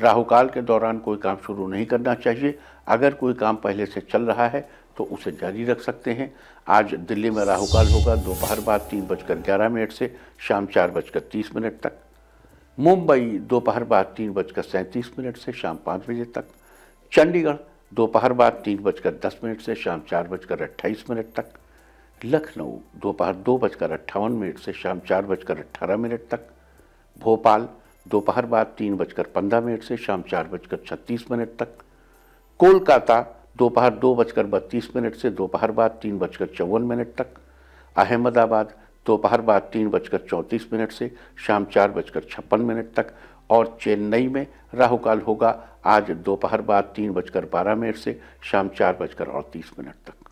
राहु काल के दौरान कोई काम शुरू नहीं करना चाहिए अगर कोई काम पहले से चल रहा है तो उसे जारी रख सकते हैं आज दिल्ली में राहु काल होगा दोपहर बाद तीन बजकर ग्यारह मिनट से शाम चार बजकर तीस मिनट तक मुंबई दोपहर बाद तीन बजकर सैंतीस मिनट से शाम पाँच बजे तक चंडीगढ़ दोपहर बाद तीन बजकर दस मिनट से शाम चार बजकर अट्ठाईस मिनट तक लखनऊ दोपहर दो बजकर अट्ठावन मिनट से शाम चार बजकर अट्ठारह मिनट तक भोपाल दोपहर बाद तीन बजकर पंद्रह मिनट से शाम चार बजकर छत्तीस मिनट तक कोलकाता दोपहर दो बजकर बत्तीस मिनट से दोपहर बाद तीन बजकर चौवन मिनट तक अहमदाबाद दोपहर बाद तीन बजकर चौंतीस मिनट से शाम चार बजकर छप्पन मिनट तक और चेन्नई में राहुकाल होगा आज दोपहर बाद तीन बजकर बारह मिनट से शाम चार बजकर अड़तीस मिनट तक